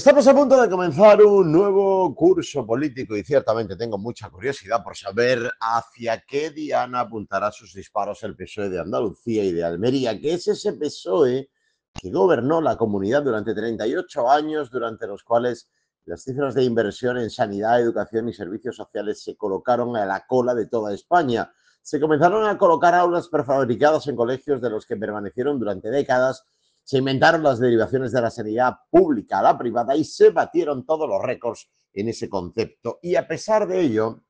Estamos a punto de comenzar un nuevo curso político y ciertamente tengo mucha curiosidad por saber hacia qué diana apuntará sus disparos el PSOE de Andalucía y de Almería, que es ese PSOE que gobernó la comunidad durante 38 años, durante los cuales las cifras de inversión en sanidad, educación y servicios sociales se colocaron a la cola de toda España. Se comenzaron a colocar aulas prefabricadas en colegios de los que permanecieron durante décadas se inventaron las derivaciones de la seriedad pública a la privada y se batieron todos los récords en ese concepto. Y a pesar de ello,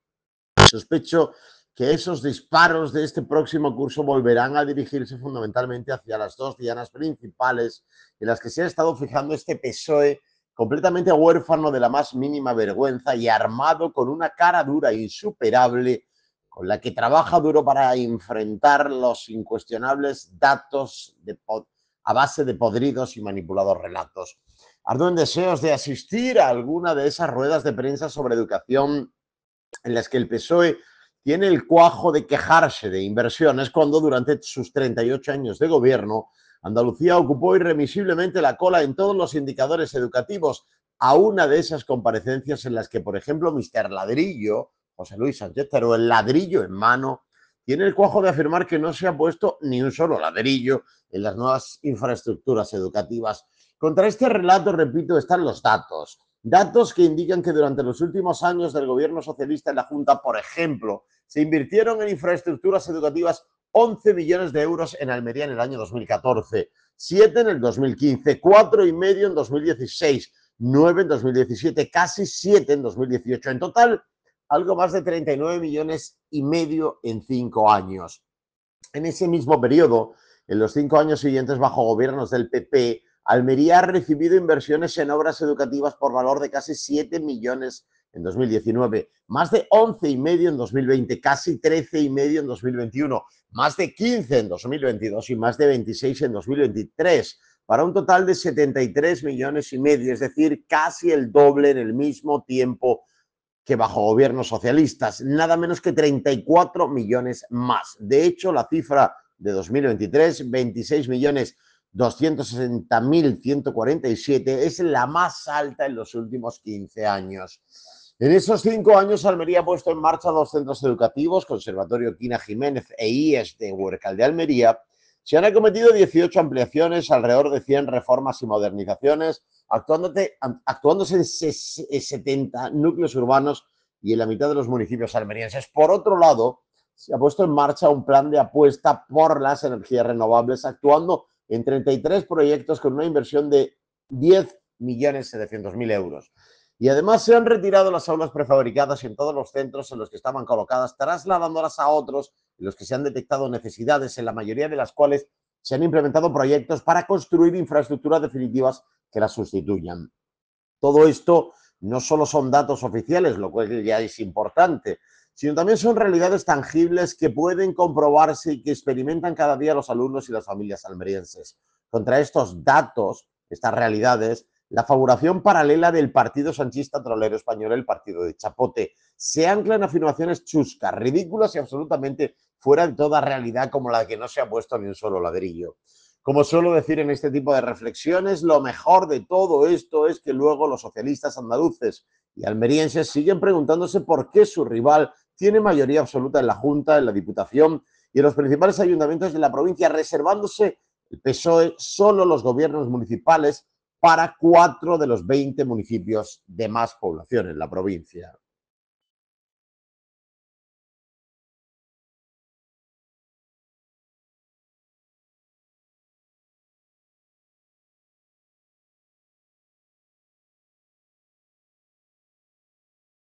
sospecho que esos disparos de este próximo curso volverán a dirigirse fundamentalmente hacia las dos dianas principales en las que se ha estado fijando este PSOE completamente huérfano de la más mínima vergüenza y armado con una cara dura e insuperable con la que trabaja duro para enfrentar los incuestionables datos de, a base de podridos y manipulados relatos. Arduen deseos de asistir a alguna de esas ruedas de prensa sobre educación en las que el PSOE tiene el cuajo de quejarse de inversiones cuando durante sus 38 años de gobierno Andalucía ocupó irremisiblemente la cola en todos los indicadores educativos, a una de esas comparecencias en las que, por ejemplo, Mr. Ladrillo, José Luis Sánchez el ladrillo en mano, tiene el cuajo de afirmar que no se ha puesto ni un solo ladrillo en las nuevas infraestructuras educativas. Contra este relato, repito, están los datos. Datos que indican que durante los últimos años del gobierno socialista en la Junta, por ejemplo, se invirtieron en infraestructuras educativas 11 millones de euros en Almería en el año 2014, 7 en el 2015, 4 y medio en 2016, 9 en 2017, casi 7 en 2018. En total, algo más de 39 millones y medio en cinco años. En ese mismo periodo, en los cinco años siguientes bajo gobiernos del PP, Almería ha recibido inversiones en obras educativas por valor de casi 7 millones en 2019, más de 11 y medio en 2020, casi 13 y medio en 2021, más de 15 en 2022 y más de 26 en 2023, para un total de 73 millones y medio, es decir, casi el doble en el mismo tiempo que bajo gobiernos socialistas, nada menos que 34 millones más. De hecho, la cifra de 2023, 26.260.147, es la más alta en los últimos 15 años. En esos cinco años, Almería ha puesto en marcha dos centros educativos, Conservatorio Quina Jiménez e IES de Huercal de Almería, se han acometido 18 ampliaciones, alrededor de 100 reformas y modernizaciones, actuándose en 70 núcleos urbanos y en la mitad de los municipios almerienses. Por otro lado, se ha puesto en marcha un plan de apuesta por las energías renovables, actuando en 33 proyectos con una inversión de 10.700.000 euros. Y además se han retirado las aulas prefabricadas en todos los centros en los que estaban colocadas, trasladándolas a otros los que se han detectado necesidades, en la mayoría de las cuales se han implementado proyectos para construir infraestructuras definitivas que las sustituyan. Todo esto no solo son datos oficiales, lo cual ya es importante, sino también son realidades tangibles que pueden comprobarse y que experimentan cada día los alumnos y las familias almerienses. Contra estos datos, estas realidades, la fabulación paralela del partido sanchista trolero español, el partido de Chapote. Se ancla en afirmaciones chuscas, ridículas y absolutamente fuera de toda realidad como la que no se ha puesto ni un solo ladrillo. Como suelo decir en este tipo de reflexiones, lo mejor de todo esto es que luego los socialistas andaluces y almerienses siguen preguntándose por qué su rival tiene mayoría absoluta en la Junta, en la Diputación y en los principales ayuntamientos de la provincia, reservándose el PSOE solo los gobiernos municipales para cuatro de los 20 municipios de más población en la provincia.